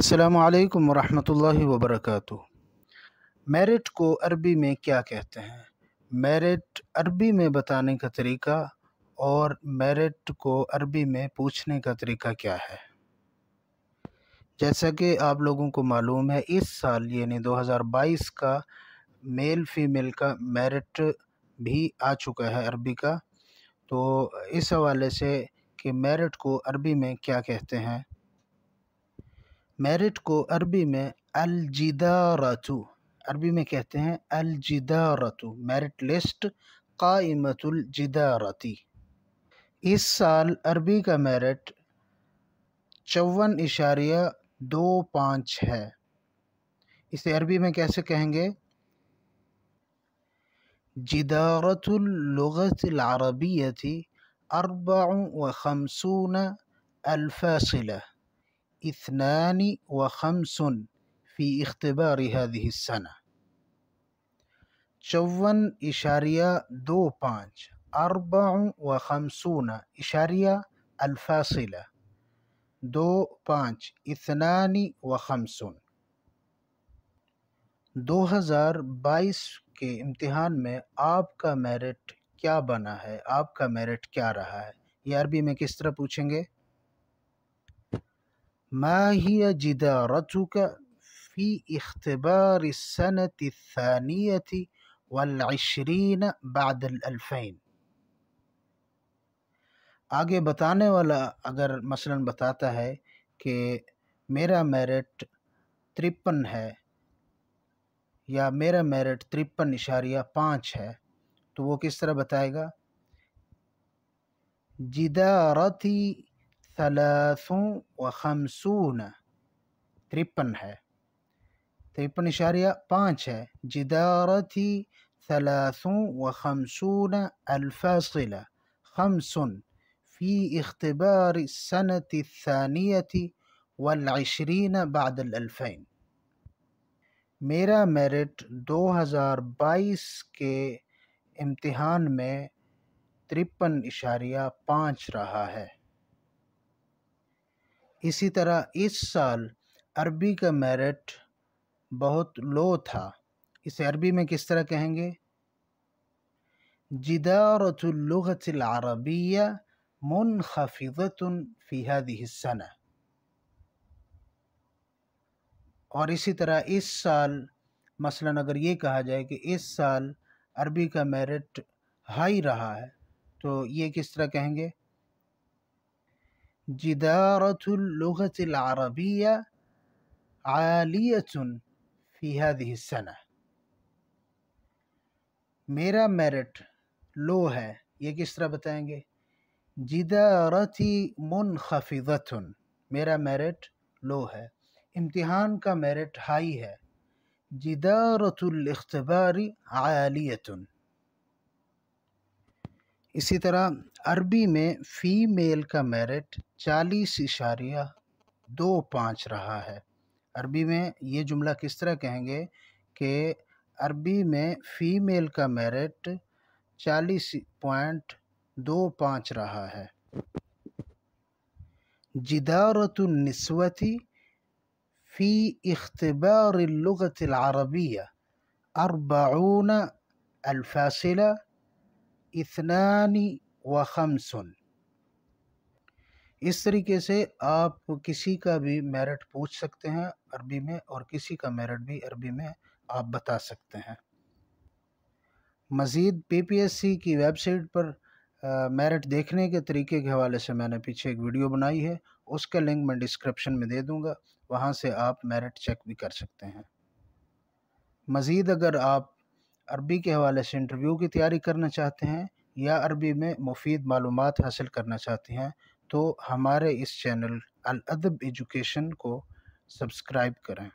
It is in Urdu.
السلام علیکم ورحمۃ اللہ وبرکاتہ میرٹ کو عربی میں کیا کہتے ہیں میرٹ عربی میں بتانے کا طریقہ اور میرٹ کو عربی میں پوچھنے کا طریقہ کیا ہے جیسا کہ آپ لوگوں کو معلوم ہے اس سال یعنی دو ہزار بائیس کا میل فیمیل کا میرٹ بھی آ چکا ہے عربی کا تو اس حوالے سے کہ میرٹ کو عربی میں کیا کہتے ہیں میرٹ کو عربی میں الجدارتو عربی میں کہتے ہیں الجدارتو میرٹ لسٹ قائمت الجدارتی اس سال عربی کا میرٹ چون اشاریہ دو پانچ ہے اسے عربی میں کیسے کہیں گے جدارت اللغت العربیتی اربع و خمسون الفاصلہ اثنان و فی اختبار هذه السنة چون اشاریہ دو پانچ اربع و خمسون اشاریہ الفاصلہ دو پانچ اثنانی و خمسون دو ہزار بائیس کے امتحان میں آپ کا میرٹ کیا بنا ہے آپ کا میرٹ کیا رہا ہے یہ عربی میں کس طرح پوچھیں گے ما هي جدارتك في اختبار السنة الثانية والعشرين بعد الألفين آگے بتانے والا اگر مثلا بتاتا ہے کہ میرا میرٹ ترپن ہے یا میرا میرٹ ترپن اشاریہ پانچ ہے تو وہ کس طرح بتائے گا جدارتی ثلاث وخمسون ترپن ہے ترپن اشاریہ پانچ ہے جدارتی ثلاثون وخمسون الفاصلة خمس في اختبار السنة الثانية والعشرين بعد الألفين دو ہزار بائیس کے امتحان میں ترپن اشاریہ پانچ رہا ہے اسی طرح اس سال عربی کا میرٹ بہت لو تھا اسے عربی میں کس طرح کہیں گے جدہ اللغة العربية منخفضة في هذه السنة اور اسی طرح اس سال مثلا اگر یہ کہا جائے کہ اس سال عربی کا میرٹ ہائی رہا ہے تو یہ کس طرح کہیں گے العربية عالية في هذه السنة میرا میرٹ لو ہے یہ کس طرح بتائیں گے جدارتی منخفضتن میرا میرٹ لو ہے امتحان کا میرٹ ہائی ہے جدارت الاختبار عالیتن اسی طرح عربی میں فی میل کا میرٹ چالیس اشاریہ دو پانچ رہا ہے عربی میں یہ جملہ کس طرح کہیں گے کہ عربی میں فی میل کا میرٹ چالیس پوائنٹ دو پانچ رہا ہے جدارت النسوتی فی اختبار اللغت العربیہ اربعون الفاصلہ اثنان و خمسن اس طریقے سے آپ کسی کا بھی میرٹ پوچھ سکتے ہیں عربی میں اور کسی کا میرٹ بھی عربی میں آپ بتا سکتے ہیں مزید پی پی ایس سی کی ویب سائٹ پر میرٹ دیکھنے کے طریقے کے حوالے سے میں نے پیچھے ایک ویڈیو بنائی ہے اس کے لنک میں ڈسکرپشن میں دے دوں گا وہاں سے آپ میرٹ چیک بھی کر سکتے ہیں مزید اگر آپ عربی کے حوالے سے انٹرویو کی تیاری کرنا چاہتے ہیں یا عربی میں مفید معلومات حاصل کرنا چاہتے ہیں تو ہمارے اس چینل الادب ایجوکیشن کو سبسکرائب کریں